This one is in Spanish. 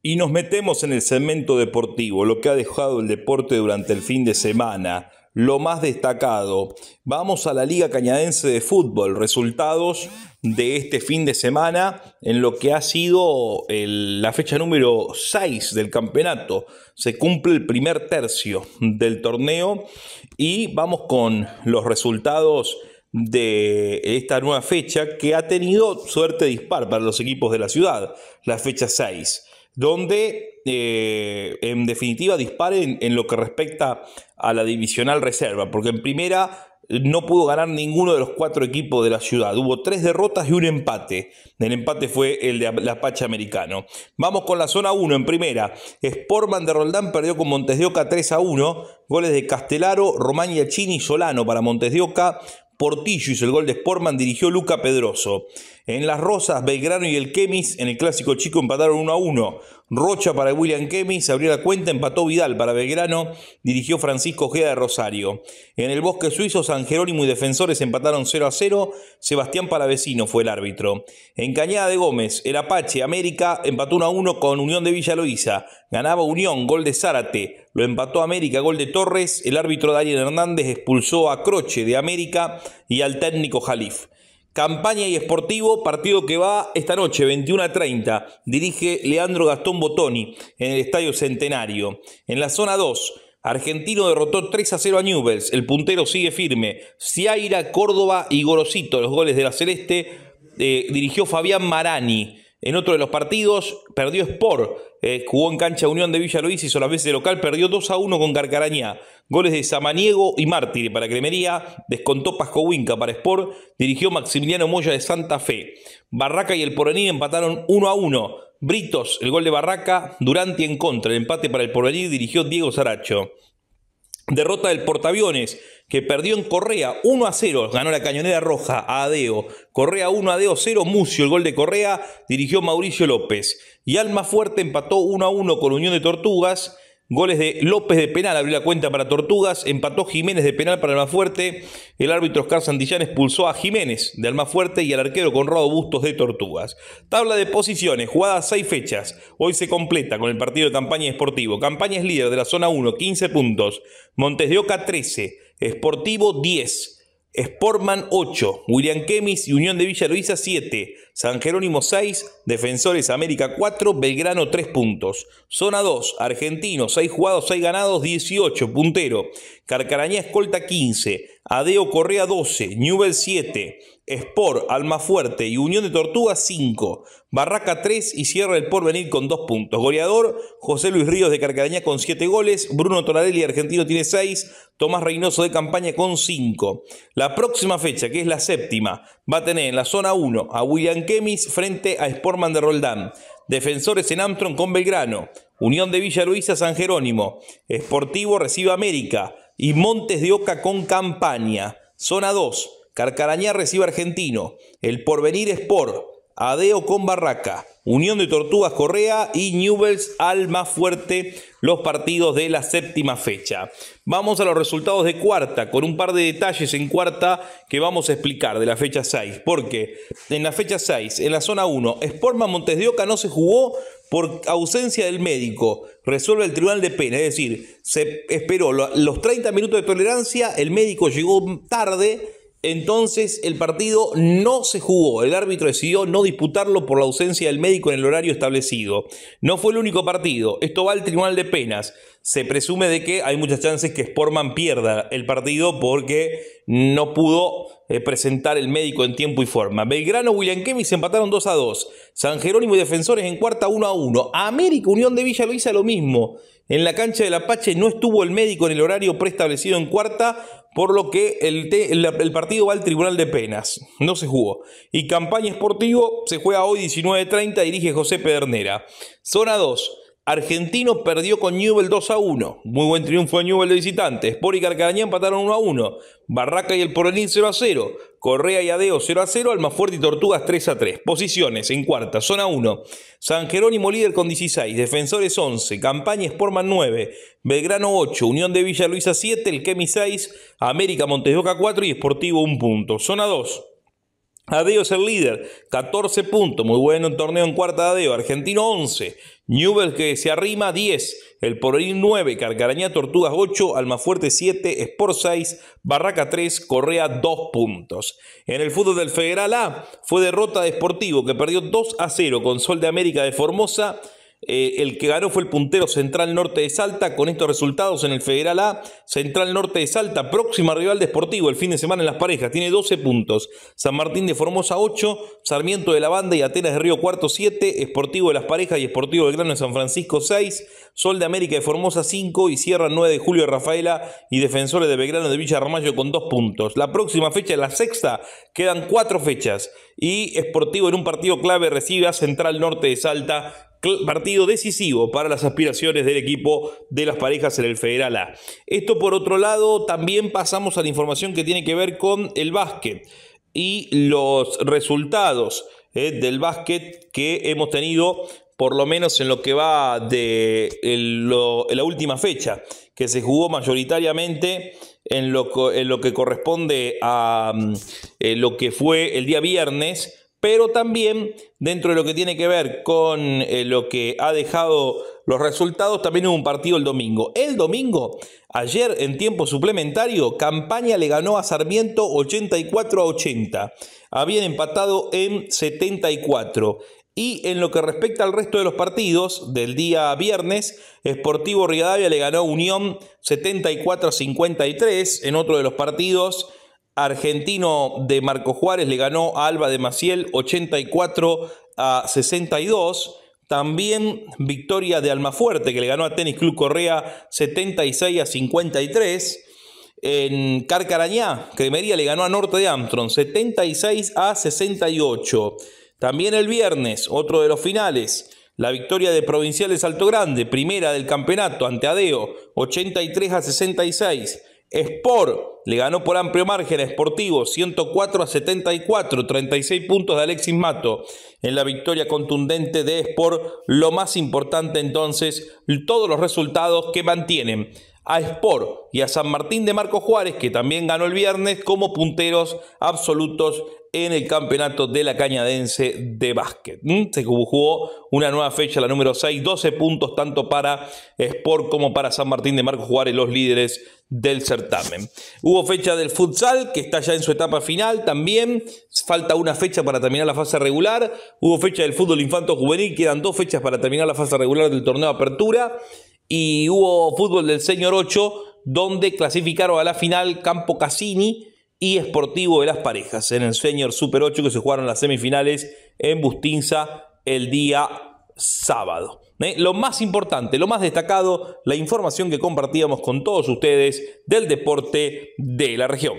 Y nos metemos en el segmento deportivo, lo que ha dejado el deporte durante el fin de semana. Lo más destacado, vamos a la Liga Cañadense de Fútbol, resultados de este fin de semana en lo que ha sido la fecha número 6 del campeonato. Se cumple el primer tercio del torneo y vamos con los resultados de esta nueva fecha que ha tenido suerte dispar para los equipos de la ciudad, la fecha 6 donde eh, en definitiva disparen en lo que respecta a la divisional reserva, porque en primera no pudo ganar ninguno de los cuatro equipos de la ciudad. Hubo tres derrotas y un empate. El empate fue el de la Pacha Americano. Vamos con la zona 1 en primera. Sportman de Roldán perdió con Montes de Oca 3 a 1. Goles de Castelaro, Romagna, Chini y Solano para Montes de Oca. Portillo hizo el gol de Sportman, dirigió Luca Pedroso. En Las Rosas, Belgrano y el Chemis en el clásico chico empataron 1 a 1. Rocha para William Kemis, abrió la cuenta, empató Vidal para Belgrano, dirigió Francisco Ojeda de Rosario. En el Bosque Suizo, San Jerónimo y Defensores empataron 0 a 0. Sebastián Palavecino fue el árbitro. En Cañada de Gómez, el Apache América empató 1 a 1 con Unión de Villa Ganaba Unión, gol de Zárate. Lo empató América, gol de Torres. El árbitro Daniel Hernández expulsó a Croche de América y al técnico Jalif. Campaña y Esportivo, partido que va esta noche, 21 a 30. Dirige Leandro Gastón Botoni en el Estadio Centenario. En la zona 2, Argentino derrotó 3 a 0 a Newells. El puntero sigue firme. Ciaira, Córdoba y Gorosito, los goles de la Celeste, eh, dirigió Fabián Marani. En otro de los partidos perdió Sport, eh, jugó en cancha Unión de Villa Luis, hizo las veces de local, perdió 2 a 1 con Carcarañá. Goles de Samaniego y Mártir para Cremería, descontó Huinca para Sport, dirigió Maximiliano Moya de Santa Fe. Barraca y el Porvenir empataron 1 a 1. Britos, el gol de Barraca, Durante en contra, el empate para el Porvenir dirigió Diego Saracho. Derrota del Portaviones, que perdió en Correa 1 a 0. Ganó la cañonera roja a Adeo. Correa 1 Adeo 0. Mucio, el gol de Correa, dirigió Mauricio López. Y Alma Fuerte empató 1 a 1 con Unión de Tortugas. Goles de López de penal abrió la cuenta para Tortugas, empató Jiménez de penal para Almafuerte, el árbitro Oscar Santillán expulsó a Jiménez de Almafuerte y al arquero Conrado Bustos de Tortugas. Tabla de posiciones, jugadas seis fechas, hoy se completa con el partido de Campaña Esportivo. Campaña es líder de la zona 1, 15 puntos, Montes de Oca 13, Esportivo 10. Sportman 8, William Kemis y Unión de Villa Luisa 7, San Jerónimo 6, Defensores América 4, Belgrano 3 puntos. Zona 2, Argentinos, 6 jugados, 6 ganados, 18, puntero. Carcarañá Escolta 15, Adeo Correa 12, Newell 7, Sport, Almafuerte y Unión de Tortuga 5, Barraca 3 y cierra el porvenir con 2 puntos. Goleador, José Luis Ríos de Carcadaña con 7 goles, Bruno Tonarelli argentino tiene 6, Tomás Reynoso de Campaña con 5. La próxima fecha, que es la séptima, va a tener en la zona 1 a William Kemis frente a Sportman de Roldán. Defensores en Armstrong con Belgrano, Unión de Villa Luisa San Jerónimo, Sportivo recibe América y Montes de Oca con Campaña. Zona 2. Carcarañá recibe Argentino. El Porvenir Sport. Adeo con Barraca. Unión de Tortugas Correa y Newells al más fuerte los partidos de la séptima fecha. Vamos a los resultados de cuarta, con un par de detalles en cuarta que vamos a explicar de la fecha 6, porque en la fecha 6, en la zona 1, Sportman Montes de Oca no se jugó por ausencia del médico, resuelve el tribunal de pena, es decir, se esperó los 30 minutos de tolerancia, el médico llegó tarde, entonces el partido no se jugó, el árbitro decidió no disputarlo por la ausencia del médico en el horario establecido. No fue el único partido, esto va al Tribunal de Penas. Se presume de que hay muchas chances que Sportman pierda el partido porque no pudo eh, presentar el médico en tiempo y forma. Belgrano, William se empataron 2 a 2. San Jerónimo y Defensores en cuarta 1 a 1. América Unión de Villa lo hizo lo mismo. En la cancha del Apache no estuvo el médico en el horario preestablecido en cuarta, por lo que el, partido va al Tribunal de Penas. No se jugó. Y Campaña Esportivo se juega hoy 19.30, dirige José Pedernera. Zona 2. Argentino perdió con Newell 2 a 1. Muy buen triunfo de Newell de visitantes. Sport y Carcarañá empataron 1 a 1. Barraca y el Porvenir 0 a 0. Correa y Adeo 0 a 0. Almafuerte y Tortugas 3 a 3. Posiciones en cuarta, zona 1. San Jerónimo líder con 16. Defensores 11. Campaña Sportman 9. Belgrano 8. Unión de Villa Luisa 7. El Kemi 6. América Montesboca 4 y Sportivo 1 punto. Zona 2. Adeo es el líder, 14 puntos, muy bueno en torneo en cuarta de Adeo, Argentino 11, Newell que se arrima 10, El Porvenir 9, Carcarañá Tortugas 8, Almafuerte 7, Sport 6, Barraca 3, Correa 2 puntos. En el fútbol del Federal A fue derrota de Sportivo que perdió 2 a 0 con Sol de América de Formosa eh, el que ganó fue el puntero Central Norte de Salta. Con estos resultados en el Federal A, Central Norte de Salta, próxima rival de Sportivo el fin de semana en las parejas, tiene 12 puntos. San Martín de Formosa 8, Sarmiento de la Banda y Atenas de Río Cuarto 7, Esportivo de las Parejas y Esportivo de Grano de San Francisco 6, Sol de América de Formosa 5 y Sierra 9 de Julio de Rafaela y Defensores de Belgrano de Villa Ramallo con 2 puntos. La próxima fecha es la sexta, quedan 4 fechas y Esportivo en un partido clave recibe a Central Norte de Salta partido decisivo para las aspiraciones del equipo de las parejas en el Federal A. Esto por otro lado, también pasamos a la información que tiene que ver con el básquet y los resultados eh, del básquet que hemos tenido por lo menos en lo que va de la última fecha, que se jugó mayoritariamente en lo, que corresponde a mm, eh, lo que fue el día viernes, pero también dentro de lo que tiene que ver con eh, lo que ha dejado los resultados, también hubo un partido el domingo. El domingo, ayer en tiempo suplementario, Campaña le ganó a Sarmiento 84 a 80. Habían empatado en 74. Y en lo que respecta al resto de los partidos del día viernes, Sportivo Rivadavia le ganó a Unión 74 a 53. En otro de los partidos, argentino de Marco Juárez le ganó a Alba de Maciel 84 a 62. También victoria de Almafuerte, que le ganó a Tenis Club Correa 76 a 53. En Carcarañá, Cremería le ganó a Norte de Amtron 76 a 68. También el viernes, otro de los finales, la victoria de Provinciales Alto Grande, primera del campeonato ante Adeo 83 a 66. Sport le ganó por amplio margen a 104 a 74, 36 puntos de Alexis Mato en la victoria contundente de Sport. Lo más importante entonces, todos los resultados que mantienen a Sport y a San Martín de Marco Juárez, que también ganó el viernes, como punteros absolutos en el campeonato de la Cañadense de básquet. Se jugó una nueva fecha, la número 6, 12 puntos tanto para Sport como para San Martín de Marcos Juárez, los líderes del certamen. Hubo fecha del futsal, que está ya en su etapa final también. Falta una fecha para terminar la fase regular. Hubo fecha del fútbol infanto juvenil, quedan dos fechas para terminar la fase regular del torneo apertura. Y hubo fútbol del Señor 8, donde clasificaron a la final Campo Cassini y Sportivo de las parejas en el Senior Super 8 que se jugaron las semifinales en Bustinza el día sábado. ¿Eh? Lo más importante, lo más destacado, la información que compartíamos con todos ustedes del deporte de la región.